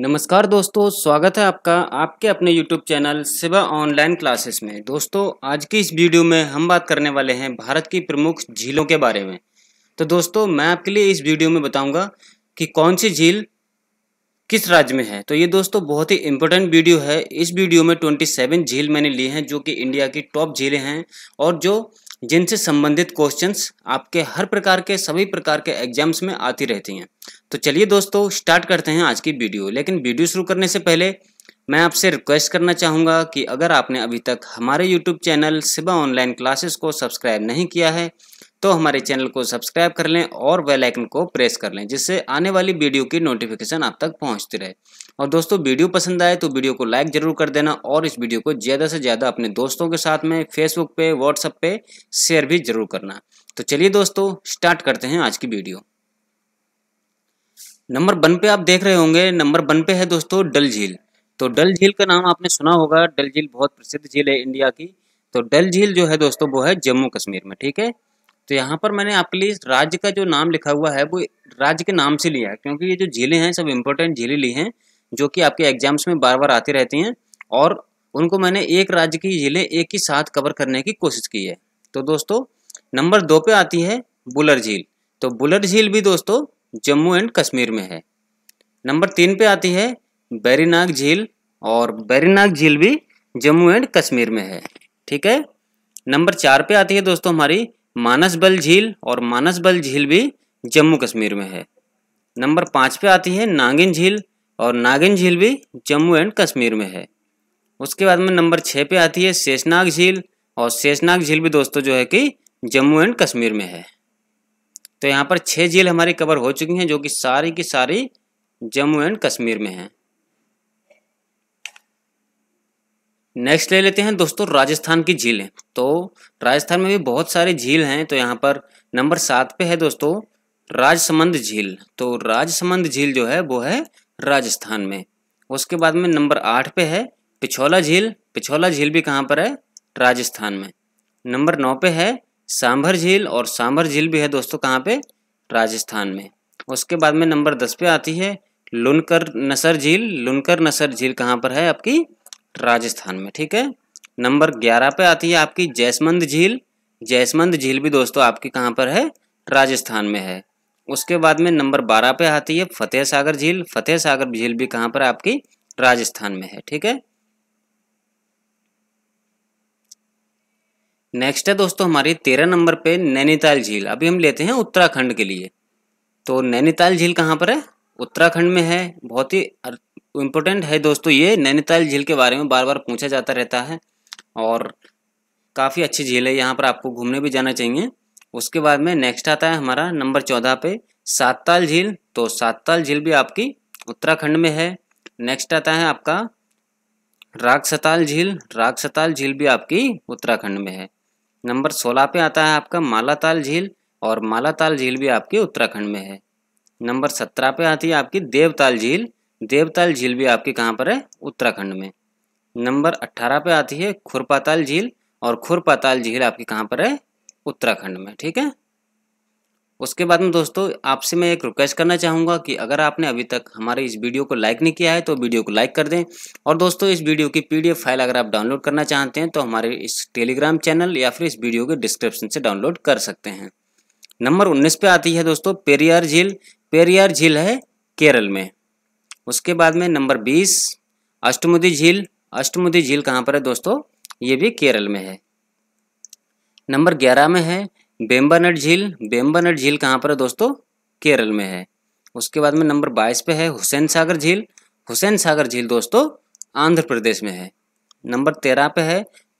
नमस्कार दोस्तों स्वागत है आपका आपके अपने YouTube channel Siva online classes में दोस्तों आज की इस वीडियो में हम बात करने वाले हैं भारत की प्रमुख झीलों के बारे में तो दोस्तों मैं आपके लिए इस वीडियो में बताऊंगा कि कौन सी झील किस राज्य में है तो ये दोस्तों बहुत ही इंपॉर्टेंट वीडियो है इस वीडियो में 27 झील मैंने लिए हैं जो कि इंडिया की टॉप झीलें हैं और जो जिनसे संबंधित क्वेश्चंस आपके हर प्रकार के सभी प्रकार के एग्जाम्स में आती रहती हैं तो चलिए दोस्तों स्टार्ट करते हैं आज की वीडियो लेकिन वीडियो शुरू करने से पहले मैं आपसे रिक्वेस्ट करना चाहूँगा कि अगर आपने अभी तक हमारे YouTube channel Siva online classes को सब्सक्राइब नहीं किया है तो हमारे चैनल को सब्सक्राइब कर लें और बेल आइकन को प्रेस कर लें जिससे आने वाली वीडियो की नोटिफिकेशन आप तक पहुंचती रहे और दोस्तों वीडियो पसंद आए तो वीडियो को लाइक जरूर कर देना और इस वीडियो को ज़्यादा से ज़्यादा अपने दोस्तों के साथ में फेसबुक पे व्हाट्सअप पे शेयर भी जरूर करना तो चलिए दोस्तों स्टार्ट करते हैं आज की वीडियो नंबर वन पे आप देख रहे होंगे नंबर वन पे है दोस्तों डल झील तो डल झील का नाम आपने सुना होगा डल झील बहुत प्रसिद्ध झील है इंडिया की तो डल झील जो है दोस्तों वो है जम्मू कश्मीर में ठीक है तो यहाँ पर मैंने आपके लिए राज्य का जो नाम लिखा हुआ है वो राज्य के नाम से लिया है क्योंकि ये जो झीलें हैं सब इम्पोर्टेंट झीलें ली हैं जो कि आपके एग्जाम्स में बार बार आती रहती हैं और उनको मैंने एक राज्य की झीलें एक ही साथ कवर करने की कोशिश की है तो दोस्तों नंबर दो पे आती है बुलर झील तो बुलर झील भी दोस्तों जम्मू एंड कश्मीर में है नंबर तीन पे आती है बैरीनाग झील और बैरीनाग झील भी जम्मू एंड कश्मीर में है ठीक है नंबर चार पे आती है दोस्तों हमारी मानस बल झील और मानस बल झील भी जम्मू कश्मीर में है नंबर पाँच पे आती है नागिन झील और नागिन झील भी जम्मू एंड कश्मीर में है उसके बाद में नंबर छः पे आती है शेषनाग झील और शेषनाग झील भी दोस्तों जो है कि जम्मू एंड कश्मीर में है तो यहाँ पर छः झील हमारी कवर हो चुकी हैं जो कि सारी की सारी जम्मू एंड कश्मीर में हैं नेक्स्ट ले लेते हैं दोस्तों राजस्थान की झीलें तो राजस्थान में भी बहुत सारे झील हैं तो यहाँ पर नंबर सात पे है दोस्तों राजसमंद झील तो राजसमंद झील जो है वो है राजस्थान में उसके बाद में नंबर आठ पे है पिछौला झील पिछौला झील भी कहाँ पर है राजस्थान में नंबर नौ पे है सांभर झील और सांभर झील भी है दोस्तों कहाँ पे राजस्थान में उसके बाद में नंबर दस पे आती है लुनकर नसर झील लुनकर नसर झील कहाँ पर है आपकी राजस्थान में ठीक है नंबर ग्यारह पे आती है आपकी जैसमंद झील जैसमंद झील भी दोस्तों आपकी कहाँ पर है राजस्थान में है उसके बाद में नंबर बारह पे आती है फतेह सागर झील फतेह सागर झील भी कहाँ पर आपकी राजस्थान में है ठीक है नेक्स्ट है दोस्तों हमारी तेरह नंबर पे नैनीताल झील अभी हम लेते हैं उत्तराखंड के लिए तो नैनीताल झील कहाँ पर है उत्तराखंड में है बहुत ही इम्पोर्टेंट है दोस्तों ये नैनीताल झील के बारे में बार बार पूछा जाता रहता है और काफ़ी अच्छी झील है यहाँ पर आपको घूमने भी जाना चाहिए उसके बाद में नेक्स्ट आता है हमारा नंबर चौदह पे सातताल झील तो सातताल झील भी आपकी उत्तराखंड में है नेक्स्ट आता है आपका रागसताल झील रागसताल झील भी आपकी उत्तराखंड में है नंबर सोलह पे आता है आपका मालाताल झील और मालाताल झील भी आपकी उत्तराखंड में है नंबर सत्रह पे आती है आपकी देवताल झील देवताल झील भी आपके कहाँ पर है उत्तराखंड में नंबर अट्ठारह पे आती है खुरपाताल झील और खुरपाताल झील आपके कहाँ पर है उत्तराखंड में ठीक है उसके बाद में दोस्तों आपसे मैं एक रिक्वेस्ट करना चाहूँगा कि अगर आपने अभी तक हमारे इस वीडियो को लाइक नहीं किया है तो वीडियो को लाइक कर दें और दोस्तों इस वीडियो की पीडीएफ फाइल अगर आप डाउनलोड करना चाहते हैं तो हमारे इस टेलीग्राम चैनल या फिर इस वीडियो के डिस्क्रिप्शन से डाउनलोड कर सकते हैं नंबर उन्नीस पे आती है दोस्तों पेरियार झील पेरियार झील है केरल में उसके बाद में नंबर बीस अष्टमुदी झील अष्टमुदी झील कहाँ पर है दोस्तों ये भी केरल में है नंबर ग्यारह में है बेम्बानट झील बेम्बानट झील कहाँ पर है दोस्तों केरल में है उसके बाद में नंबर बाईस पे है हुसैन सागर झील हुसैन सागर झील दोस्तों आंध्र प्रदेश में है नंबर तेरह पे है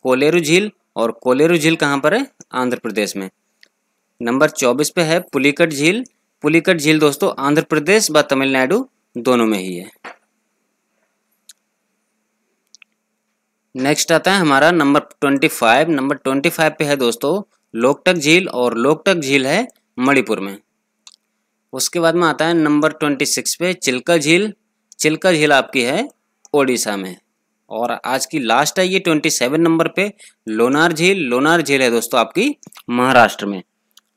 कोलेरू झील और कोलेरू झील कहाँ पर है आंध्र प्रदेश में नंबर चौबीस पे है पुलिकट झील पुलिकट झील दोस्तों आंध्र प्रदेश व तमिलनाडु दोनों में ही है नेक्स्ट आता है हमारा number twenty five number twenty five पे है दोस्तों लोकटक झील और लोकटक झील है मणिपुर में उसके बाद में आता है नंबर ट्वेंटी सिक्स पे चिल्का झील चिल्का झील आपकी है ओडिशा में और आज की लास्ट है ये ट्वेंटी सेवन नंबर पे लोनार झील लोनार झील है दोस्तों आपकी महाराष्ट्र में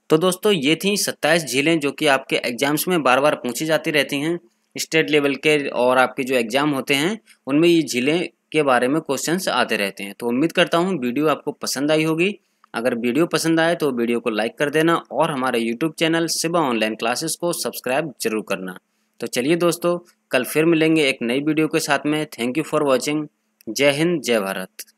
तो दोस्तों ये थी सत्ताईस झीलें जो कि आपके एग्जाम्स में बार बार पूछी जाती रहती हैं स्टेट लेवल के और आपके जो एग्ज़ाम होते हैं उनमें ये झीलें के बारे में क्वेश्चंस आते रहते हैं तो उम्मीद करता हूँ वीडियो आपको पसंद आई होगी अगर वीडियो पसंद आए तो वीडियो को लाइक कर देना और हमारे YouTube channel Shiva online classes को सब्सक्राइब जरूर करना तो चलिए दोस्तों कल फिर मिलेंगे एक नई वीडियो के साथ में थैंक यू फॉर वॉचिंग जय हिंद जय भारत